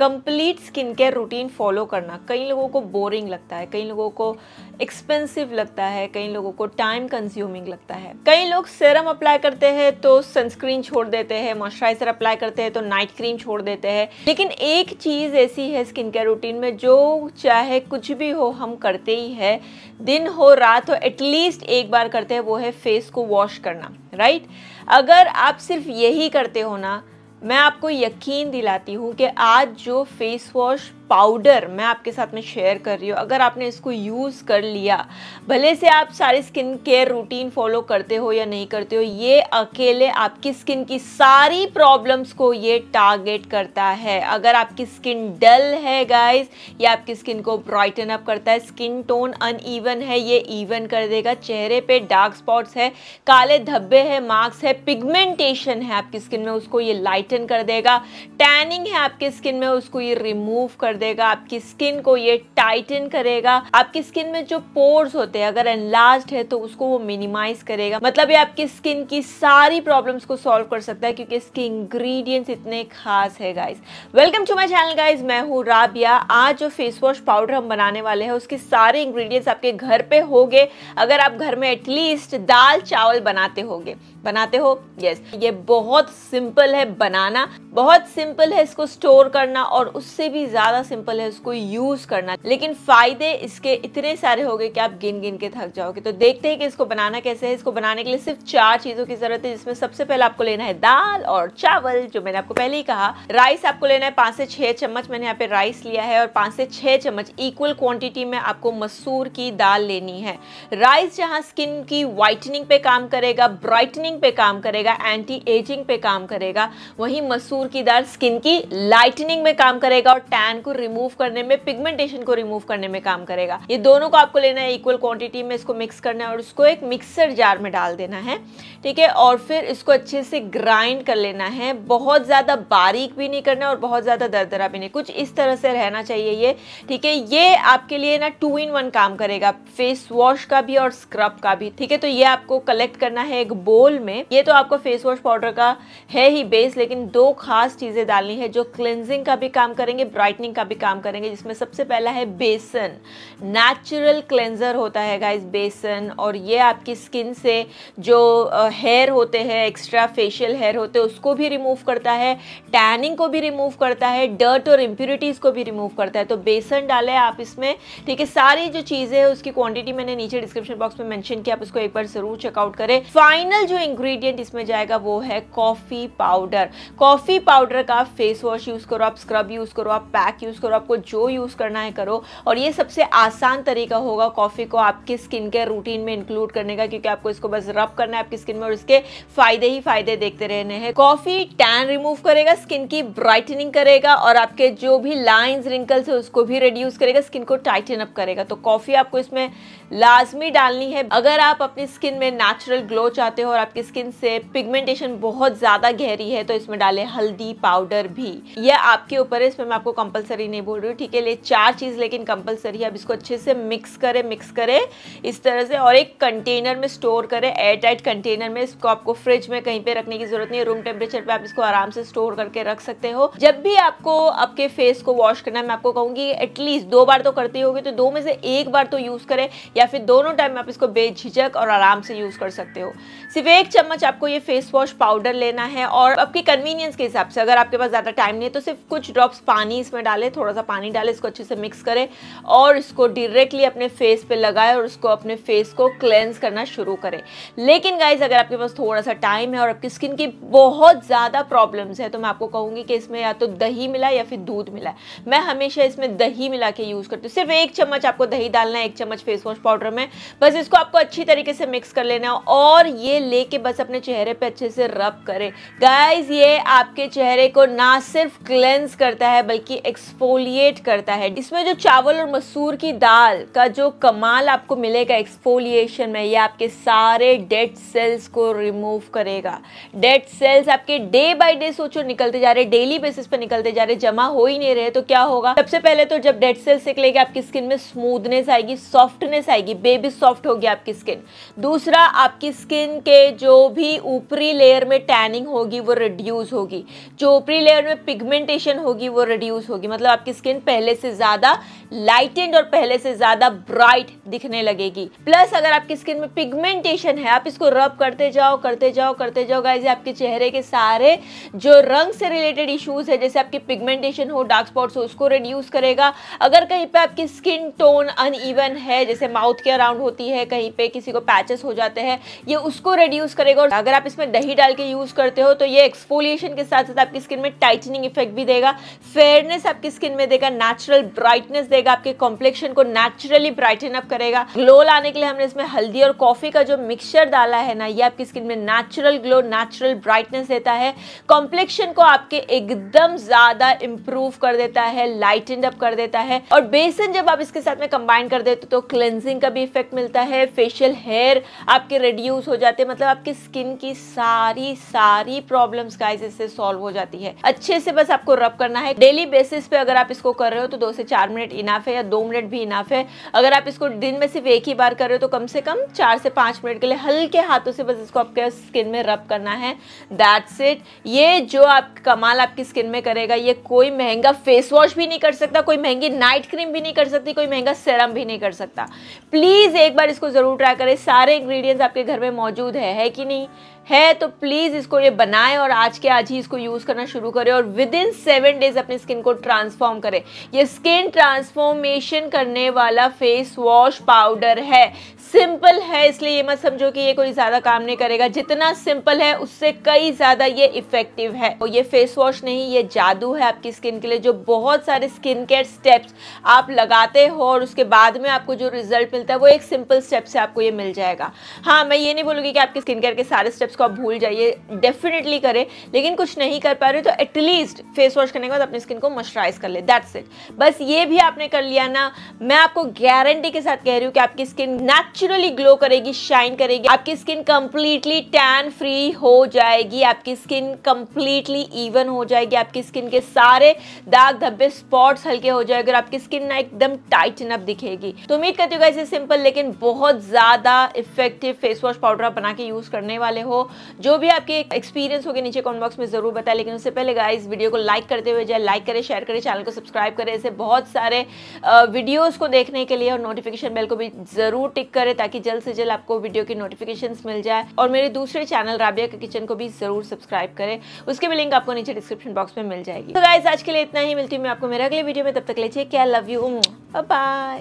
complete skin care routine follow करना कई लोगों को बोरिंग लगता है कई लोगों को एक्सपेंसिव लगता है कई लोगों को टाइम कंज्यूमिंग लगता है कई लोग सेरम अप्लाई करते हैं तो सनस्क्रीन छोड़ देते हैं मॉइस्चराइजर अप्लाई करते हैं तो नाइट क्रीम छोड़ देते हैं लेकिन एक चीज़ ऐसी है स्किन केयर रूटीन में जो चाहे कुछ भी हो हम करते ही है दिन हो रात हो एटलीस्ट एक बार करते हैं वो है फेस को वॉश करना राइट अगर आप सिर्फ यही करते हो ना मैं आपको यकीन दिलाती हूँ कि आज जो फेस वॉश पाउडर मैं आपके साथ में शेयर कर रही हूँ अगर आपने इसको यूज़ कर लिया भले से आप सारे स्किन केयर रूटीन फॉलो करते हो या नहीं करते हो ये अकेले आपकी स्किन की सारी प्रॉब्लम्स को ये टारगेट करता है अगर आपकी स्किन डल है गाइज ये आपकी स्किन को ब्राइटन अप करता है स्किन टोन अनइवन है ये इवन कर देगा चेहरे पर डार्क स्पॉट्स है काले धब्बे है मार्क्स है पिगमेंटेशन है आपकी स्किन में उसको ये लाइटन कर देगा टैनिंग है आपकी स्किन में उसको ये रिमूव कर देगा आपकी स्किन को ये टाइटन करेगा आपकी स्किन में जो पोर्स होते हैं अगर एनलार्ज है तो उसको वो मिनिमाइज करेगा मतलब ये आपकी स्किन की सारी प्रॉब्लम्स को सॉल्व कर सकता है क्योंकि इसके इंग्रेडिएंट्स इतने खास है guys welcome to my channel guys मैं हूँ राबिया आज जो फेस वॉश पाउडर हम बनाने वाले हैं उसके सारे इंग्रीडियंट्स आपके घर पे हो अगर आप घर में एटलीस्ट दाल चावल बनाते हो बनाते हो यस ये बहुत सिंपल है बनाना बहुत सिंपल है इसको स्टोर करना और उससे भी ज़्यादा सिंपल है उसको यूज करना लेकिन फायदे इसके इतने सारे हो गए कि आप गिन गिन के थक जाओगे तो देखते हैं कि इसको बनाना कैसे है इसको बनाने के लिए सिर्फ चार चीजों की जरूरत है जिसमें सबसे पहले आपको लेना है दाल और चावल जो मैंने आपको पहले ही कहा राइस आपको लेना है पांच से छह चम्मच मैंने यहाँ पे राइस लिया है और पांच से छह चम्मच इक्वल क्वांटिटी में आपको मसूर की दाल लेनी है राइस जहाँ स्किन की व्हाइटनिंग पे काम करेगा ब्राइटनिंग पे काम करेगा एंटी एजिंग पे काम करेगा वही मसूर की दाल स्किन की लाइटनिंग में काम करेगा और टैन को रिमूव करने में पिगमेंटेशन को रिमूव करने में काम करेगा ये दोनों को आपको लेना है इक्वल क्वांटिटी में इसको मिक्स करना है और इसको एक मिक्सर जार में डाल देना है ठीक है और फिर इसको अच्छे से ग्राइंड कर लेना है बहुत ज़्यादा बारीक भी नहीं करना और बहुत ज़्यादा दरदरा भी नहीं कुछ इस तरह से रहना चाहिए ये ठीक है ये आपके लिए ना टू इन वन काम करेगा फेस वॉश का भी और स्क्रब का भी ठीक है तो ये आपको कलेक्ट करना है एक बोल में ये तो आपको फेस वॉश पाउडर का है ही बेस लेकिन दो खास चीज़ें डालनी है जो क्लेंजिंग का भी काम करेंगे ब्राइटनिंग का भी काम करेंगे जिसमें सबसे पहला है बेसन नेचुरल क्लेंजर होता है गाइस बेसन और ये आपकी स्किन से जो हेयर होते हैं एक्स्ट्रा फेशियल हेयर होते हैं उसको भी रिमूव करता है टैनिंग को भी रिमूव करता है डर्ट और इम्प्यूरिटीज़ को भी रिमूव करता है तो बेसन डालें आप इसमें ठीक है सारी जो चीज़ें हैं उसकी क्वांटिटी मैंने नीचे डिस्क्रिप्शन बॉक्स में मेंशन किया आप उसको एक बार ज़रूर चेकआउट करें फाइनल जो इंग्रेडिएंट इसमें जाएगा वो है कॉफ़ी पाउडर कॉफ़ी पाउडर का फेस वॉश यूज़ करो आप स्क्रब यूज़ करो आप पैक यूज़ यूज़ करो आपको जो यूज़ करना है करो और ये सबसे आसान तरीका होगा कॉफ़ी को आपकी स्किन केयर रूटीन में इंक्लूड करने का क्योंकि आपको इसको बस रब करना है आपकी स्किन में और इसके फायदे ही फायदे देखते रहने हैं कॉफ़ी टैन रिमूव करेगा स्किन की ब्राइटनिंग करेगा और आपके जो भी लाइन्स रिंकल्स है उसको भी रिड्यूस करेगा स्किन को टाइटन अप करेगा तो कॉफ़ी आपको इसमें लाजमी डालनी है अगर आप अपनी स्किन में नेचुरल ग्लो चाहते हो और आपकी स्किन से पिगमेंटेशन बहुत ज़्यादा गहरी है तो इसमें डालें हल्दी पाउडर भी यह आपके ऊपर है इसमें मैं आपको कंपलसरी कंपलसरी नहीं बोल रही हूँ ठीक है ले चार चीज़ लेकिन कंपलसरी है अब इसको अच्छे से मिक्स करें मिक्स करें इस तरह से और एक कंटेनर में स्टोर करें एयर टाइट कंटेनर में इसको आपको फ्रिज में कहीं पे रखने की ज़रूरत नहीं है रूम टेम्परेचर पे आप इसको आराम से स्टोर करके रख सकते हो जब भी आपको आपके फेस को वॉश करना है मैं आपको कहूँगी एटलीस्ट दो बार तो करती होगी तो दो में से एक बार तो यूज़ करें या फिर दोनों टाइम आप इसको बेझिझक और आराम से यूज़ कर सकते हो सिर्फ एक चम्मच आपको ये फेस वॉश पाउडर लेना है और आपकी कन्वीनियंस के हिसाब से अगर आपके पास ज़्यादा टाइम नहीं है तो सिर्फ कुछ ड्रॉप्स पानी इसमें डाले करें थोड़ा सा पानी डालें इसको अच्छे से मिक्स करें और इसको डायरेक्टली अपने फेस पे लगाएं और उसको अपने फेस को क्लेंस करना शुरू करें लेकिन गाइज अगर आपके पास थोड़ा सा टाइम है और आपकी स्किन की बहुत ज़्यादा प्रॉब्लम्स है तो मैं आपको कहूँगी कि इसमें या तो दही मिला या फिर दूध मिला मैं हमेशा इसमें दही मिला के यूज़ करती हूँ सिर्फ एक चम्मच आपको दही डालना है एक चम्मच फेस वॉश पाउडर में बस इसको आपको अच्छी तरीके से मिक्स कर लेना है और ये लेके बस अपने चेहरे पर अच्छे से रब करें गाइज ये आपके चेहरे को ना सिर्फ क्लेंस करता है बल्कि एक्स एक्सफोलिएट करता है इसमें जो चावल और मसूर की दाल का जो कमाल आपको मिलेगा एक्सफोलिएशन में ये आपके सारे डेड सेल्स को रिमूव करेगा डेड सेल्स आपके डे बाय डे सोचो निकलते जा रहे डेली बेसिस पे निकलते जा रहे जमा हो ही नहीं रहे तो क्या होगा सबसे पहले तो जब डेड सेल्स निकलेगी आपकी स्किन में स्मूदनेस आएगी सॉफ्टनेस आएगी बेबी सॉफ्ट होगी आपकी स्किन दूसरा आपकी स्किन के जो भी ऊपरी लेयर में टैनिंग होगी वो रिड्यूस होगी जो ऊपरी लेयर में पिगमेंटेशन होगी वो रिड्यूस होगी मतलब आपकी स्किन पहले से ज़्यादा लाइटेंड और पहले से ज़्यादा ब्राइट दिखने लगेगी प्लस अगर आपकी स्किन में पिगमेंटेशन है आप इसको रब करते जाओ करते जाओ करते जाओ गाइज आपके चेहरे के सारे जो रंग से रिलेटेड इश्यूज़ है जैसे आपकी पिगमेंटेशन हो डार्क स्पॉट्स हो उसको रिड्यूस करेगा अगर कहीं पर आपकी स्किन टोन अन है जैसे माउथ के अराउंड होती है कहीं पे किसी को पैचेस हो जाते हैं ये उसको रिड्यूस करेगा और अगर आप इसमें दही डाल के यूज़ करते हो तो ये एक्सफोलिएशन के साथ साथ आपकी स्किन में टाइटनिंग इफेक्ट भी देगा फेयरनेस आपकी स्किन में देगा नेचुरल ब्राइटनेस देगा आपके कॉम्प्लेक्शन को नेचुरली ब्राइटन अप करेगा ग्लो लाने के लिए हमने इसमें हल्दी और कॉफी का जो मिक्सचर डाला है ना ये आपकी स्किन में नेचुरल ग्लो नेचुरल ब्राइटनेस देता है कॉम्प्लेक्शन को आपके एकदम ज्यादा इंप्रूव कर देता है लाइटेंड अप कर देता है और बेसन जब आप इसके साथ में कंबाइन कर देते तो क्लेंजिंग का भी इफेक्ट मिलता है फेशियल हेयर आपके रिड्यूस हो जाते हैं मतलब आपकी स्किन की सारी सारी प्रॉब्लम्स गाइस इससे सॉल्व हो जाती है अच्छे से बस आपको रब करना है डेली बेसिस पे अगर अगर आप इसको कर रहे हो तो दो से चार मिनट इनाफ है या दो मिनट भी इनाफ है अगर आप इसको दिन में सिर्फ एक ही बार कर रहे हो तो कम से कम चार से पाँच मिनट के लिए हल्के हाथों से बस इसको आपके स्किन में रब करना है दैट्स इट ये जो आप कमाल आपकी स्किन में करेगा ये कोई महंगा फेस वॉश भी नहीं कर सकता कोई महंगी नाइट क्रीम भी नहीं कर सकती कोई महंगा सेरम भी नहीं कर सकता प्लीज़ एक बार इसको ज़रूर ट्राई करें सारे इंग्रेडिएंट्स आपके घर में मौजूद है, है कि नहीं है तो प्लीज़ इसको ये बनाएं और आज के आज ही इसको यूज़ करना शुरू करें और विद इन सेवन डेज अपनी स्किन को ट्रांसफॉर्म करें ये स्किन ट्रांसफॉर्मेशन करने वाला फेस वॉश पाउडर है सिंपल है इसलिए ये मत समझो कि ये कोई ज़्यादा काम नहीं करेगा जितना सिंपल है उससे कई ज़्यादा ये इफेक्टिव है और ये फेस वॉश नहीं ये जादू है आपकी स्किन के लिए जो बहुत सारे स्किन केयर स्टेप्स आप लगाते हो और उसके बाद में आपको जो रिजल्ट मिलता है वो एक सिंपल स्टेप से आपको ये मिल जाएगा हाँ मैं ये नहीं बोलूँगी कि आपके स्किन केयर के सारे स्टेप्स को आप भूल जाइए डेफिनेटली करें लेकिन कुछ नहीं कर पा रहे तो एटलीस्ट फेस वॉश करने के बाद अपनी स्किन को मॉइस्चराइज कर ले दैट्स इट बस ये भी आपने कर लिया ना मैं आपको गारंटी के साथ कह रही हूँ कि आपकी स्किन नेचुर नेचुरली ग्लो करेगी शाइन करेगी आपकी स्किन कंप्लीटली टैन फ्री हो जाएगी आपकी स्किन कंप्लीटली इवन हो जाएगी आपकी स्किन के सारे दाग धब्बे स्पॉट्स हल्के हो जाएंगे और आपकी स्किन ना एकदम टाइटन अप दिखेगी तो उम्मीद करती हूँ इसे सिंपल लेकिन बहुत ज़्यादा इफेक्टिव फेस वॉश पाउडर आप बना के यूज़ करने वाले हो जो भी आपके एक्सपीरियंस होगी नीचे कॉमेंट बॉक्स में ज़रूर बताए लेकिन उससे पहले इस वीडियो को लाइक करते हुए जाए लाइक करें शेयर करें चैनल को सब्सक्राइब करें ऐसे बहुत सारे वीडियोज़ को देखने के लिए और नोटिफिकेशन बेल को भी ज़रूर टिक करें करें ताकि जल्द से जल्द आपको वीडियो की नोटिफिकेशन मिल जाए और मेरे दूसरे चैनल राबिया के किचन को भी जरूर सब्सक्राइब करें उसके भी लिंक आपको नीचे डिस्क्रिप्शन बॉक्स में मिल जाएगी तो गाइज आज के लिए इतना ही मिलती हूँ मैं आपको मेरे अगले वीडियो में तब तक लीजिए क्या लव यू बाय